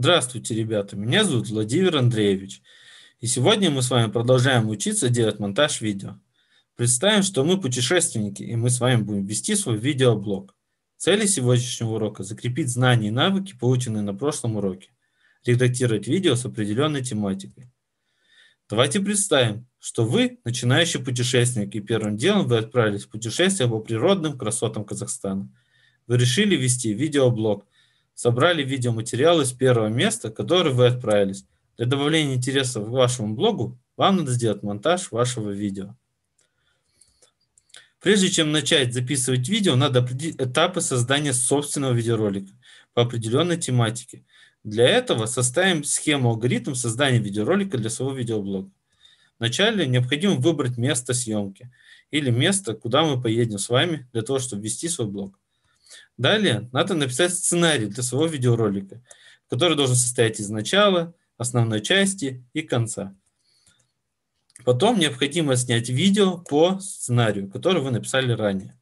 Здравствуйте, ребята. Меня зовут Владимир Андреевич. И сегодня мы с вами продолжаем учиться делать монтаж видео. Представим, что мы путешественники, и мы с вами будем вести свой видеоблог. Цели сегодняшнего урока – закрепить знания и навыки, полученные на прошлом уроке. Редактировать видео с определенной тематикой. Давайте представим, что вы начинающий путешественник, и первым делом вы отправились в путешествие по природным красотам Казахстана. Вы решили вести видеоблог – собрали видеоматериалы с первого места, которые вы отправились. Для добавления интереса к вашему блогу вам надо сделать монтаж вашего видео. Прежде чем начать записывать видео, надо определить этапы создания собственного видеоролика по определенной тематике. Для этого составим схему алгоритм создания видеоролика для своего видеоблога. Вначале необходимо выбрать место съемки или место, куда мы поедем с вами для того, чтобы вести свой блог. Далее надо написать сценарий для своего видеоролика, который должен состоять из начала, основной части и конца. Потом необходимо снять видео по сценарию, который вы написали ранее.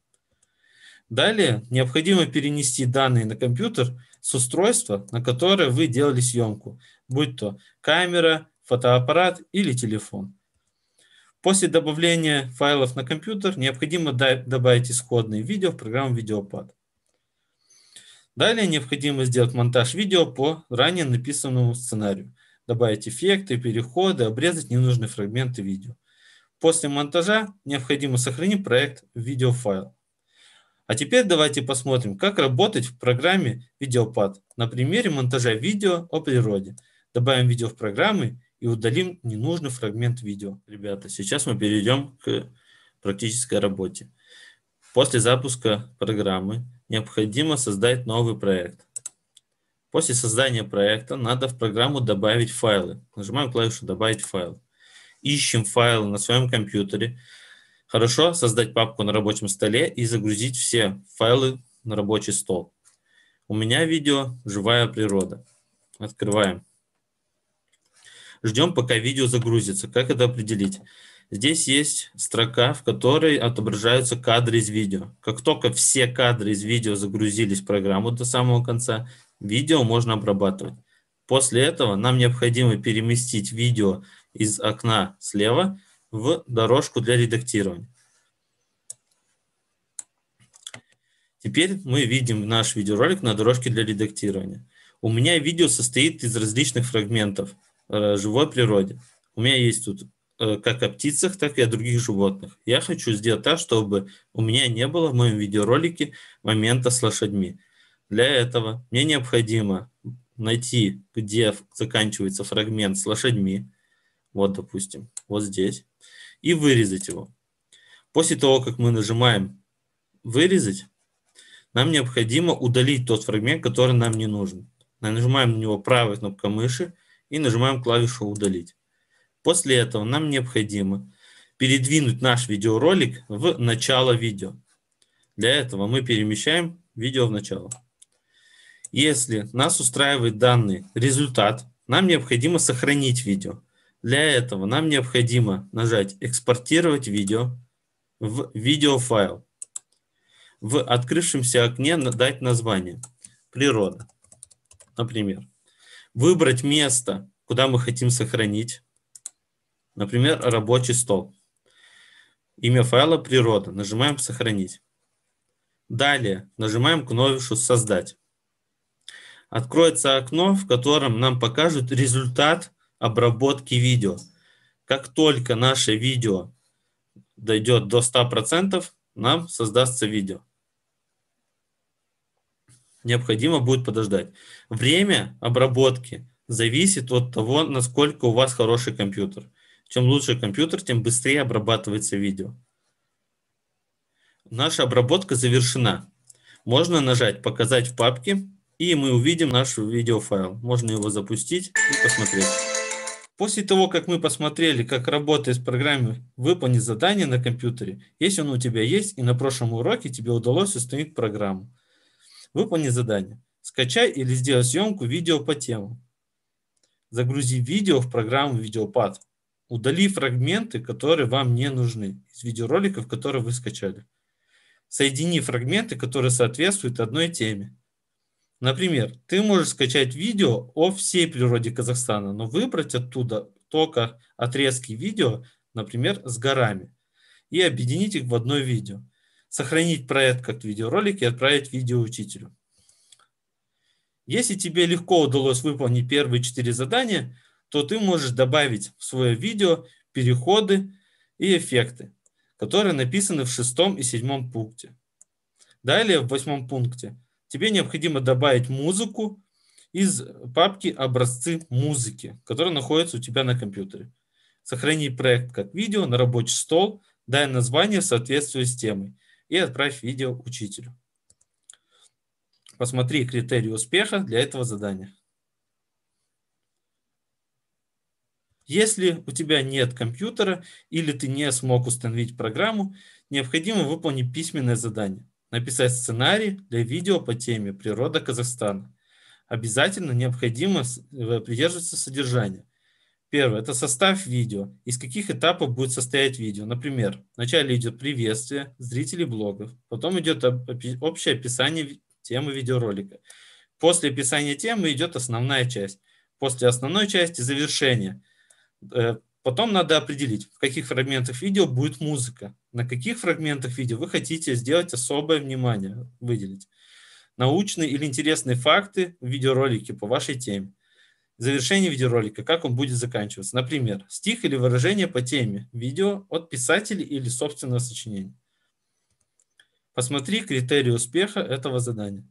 Далее необходимо перенести данные на компьютер с устройства, на которое вы делали съемку, будь то камера, фотоаппарат или телефон. После добавления файлов на компьютер необходимо добавить исходное видео в программу «Видеопад». Далее необходимо сделать монтаж видео по ранее написанному сценарию. Добавить эффекты, переходы, обрезать ненужные фрагменты видео. После монтажа необходимо сохранить проект в видеофайл. А теперь давайте посмотрим, как работать в программе Видеопад на примере монтажа видео о природе. Добавим видео в программы и удалим ненужный фрагмент видео. Ребята, сейчас мы перейдем к практической работе. После запуска программы необходимо создать новый проект. После создания проекта надо в программу добавить файлы. Нажимаем клавишу «Добавить файл». Ищем файлы на своем компьютере. Хорошо создать папку на рабочем столе и загрузить все файлы на рабочий стол. У меня видео «Живая природа». Открываем. Ждем, пока видео загрузится. Как это определить? Здесь есть строка, в которой отображаются кадры из видео. Как только все кадры из видео загрузились в программу до самого конца, видео можно обрабатывать. После этого нам необходимо переместить видео из окна слева в дорожку для редактирования. Теперь мы видим наш видеоролик на дорожке для редактирования. У меня видео состоит из различных фрагментов э, живой природе. У меня есть тут Э, как о птицах, так и о других животных. Я хочу сделать так, чтобы у меня не было в моем видеоролике момента с лошадьми. Для этого мне необходимо найти, где заканчивается фрагмент с лошадьми, вот, допустим, вот здесь, и вырезать его. После того, как мы нажимаем «Вырезать», нам необходимо удалить тот фрагмент, который нам не нужен. Нажимаем на него правой кнопкой мыши и нажимаем клавишу «Удалить». После этого нам необходимо передвинуть наш видеоролик в начало видео. Для этого мы перемещаем видео в начало. Если нас устраивает данный результат, нам необходимо сохранить видео. Для этого нам необходимо нажать «Экспортировать видео» в видеофайл. В открывшемся окне дать название «Природа», например. Выбрать место, куда мы хотим сохранить. Например, рабочий стол. Имя файла «Природа». Нажимаем «Сохранить». Далее нажимаем клавишу «Создать». Откроется окно, в котором нам покажут результат обработки видео. Как только наше видео дойдет до 100%, нам создастся видео. Необходимо будет подождать. Время обработки зависит от того, насколько у вас хороший компьютер. Чем лучше компьютер, тем быстрее обрабатывается видео. Наша обработка завершена. Можно нажать «Показать в папке», и мы увидим наш видеофайл. Можно его запустить и посмотреть. После того, как мы посмотрели, как работает с программой «Выполнить задание на компьютере», если он у тебя есть, и на прошлом уроке тебе удалось установить программу. «Выполни задание». Скачай или сделай съемку видео по темам. Загрузи видео в программу «Видеопад». Удали фрагменты, которые вам не нужны из видеороликов, которые вы скачали. Соедини фрагменты, которые соответствуют одной теме. Например, ты можешь скачать видео о всей природе Казахстана, но выбрать оттуда только отрезки видео, например, с горами, и объединить их в одно видео. Сохранить проект как видеоролик и отправить видео учителю. Если тебе легко удалось выполнить первые четыре задания, то ты можешь добавить в свое видео переходы и эффекты, которые написаны в шестом и седьмом пункте. Далее в восьмом пункте тебе необходимо добавить музыку из папки «Образцы музыки», которая находится у тебя на компьютере. Сохрани проект как видео на рабочий стол, дай название в соответствии с темой и отправь видео учителю. Посмотри критерии успеха для этого задания. Если у тебя нет компьютера или ты не смог установить программу, необходимо выполнить письменное задание. Написать сценарий для видео по теме «Природа Казахстана». Обязательно необходимо э, придерживаться содержания. Первое – это состав видео. Из каких этапов будет состоять видео? Например, вначале идет приветствие зрителей блогов, потом идет общее описание темы видеоролика. После описания темы идет основная часть. После основной части – завершение. Э, потом надо определить, в каких фрагментах видео будет музыка, на каких фрагментах видео вы хотите сделать особое внимание, выделить. Научные или интересные факты в видеоролике по вашей теме. Завершение видеоролика, как он будет заканчиваться. Например, стих или выражение по теме видео от писателя или собственного сочинения. Посмотри критерии успеха этого задания.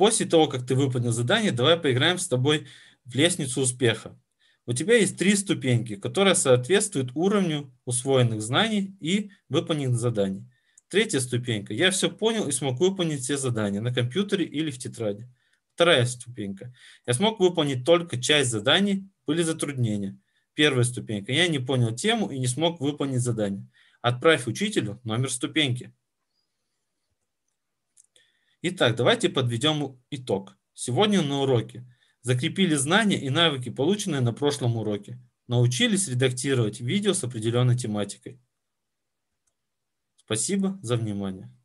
После того, как ты выполнил задание, давай поиграем с тобой в лестницу успеха. У тебя есть три ступеньки, которые соответствуют уровню усвоенных знаний и выполненных заданий. Третья ступенька. Я все понял и смог выполнить все задания на компьютере или в тетради. Вторая ступенька. Я смог выполнить только часть заданий, были затруднения. Первая ступенька. Я не понял тему и не смог выполнить задание. Отправь учителю номер ступеньки. Итак, давайте подведем итог. Сегодня на уроке закрепили знания и навыки, полученные на прошлом уроке. Научились редактировать видео с определенной тематикой. Спасибо за внимание.